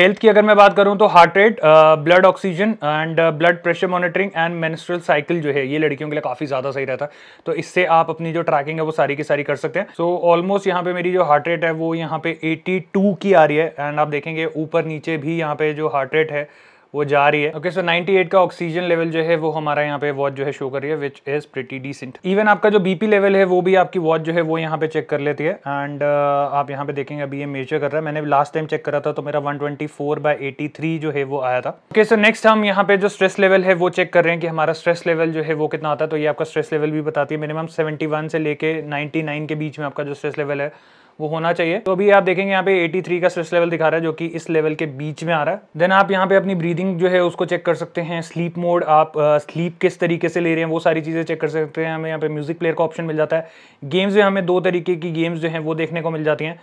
health की अगर मैं बात करूं तो heart rate blood oxygen and blood pressure monitoring and menstrual cycle जो है ये लड़कियों के लिए काफ़ी ज़्यादा सही रहता है तो इससे आप अपनी जो ट्रैकिंग है वो सारी की सारी कर सकते हैं सो ऑलमोस्ट यहाँ पे मेरी जो हार्ट रेट है वो यहाँ पे 82 की आ रही है एंड आप देखेंगे ऊपर नीचे भी यहाँ पे जो हार्ट रेट है वो जा रही है ओके सो 98 का ऑक्सीजन लेवल जो है वो हमारा यहाँ पे वॉच जो है शो कर रही है which is pretty decent even आपका जो बीपी लेवल है वो भी आपकी वॉच जो है वो यहाँ पे चेक कर लेती है एंड uh, आप यहाँ पे देखेंगे अभी ये मेजर कर रहा है मैंने लास्ट टाइम चेक करा था तो मेरा 124 बाय बाई जो है वो आया था ओके सो नेक्स्ट हम यहाँ पे जो स्ट्रेस लेवल है वो चेक कर रहे हैं कि हमारा स्ट्रेस लेवल जो है वो कितना आता है तो ये आपका स्ट्रेस लेवल भी बताती है मिनिमम सेवेंटी से लेके नाइन्टी के बीच में आपका जो स्ट्रेस लेवल है वो होना चाहिए तो अभी आप देखेंगे यहाँ पे 83 का स्ट्रेस लेवल दिखा रहा है जो कि इस लेवल के बीच में आ रहा है देन आप यहाँ पे अपनी ब्रीदिंग जो है उसको चेक कर सकते हैं स्लीप मोड आप स्लीप किस तरीके से ले रहे हैं वो सारी चीज़ें चेक कर सकते हैं हमें यहाँ पे म्यूजिक प्लेयर का ऑप्शन मिल जाता है गेम्स में हमें दो तरीके की गेम्स जो है वो देखने को मिल जाती हैं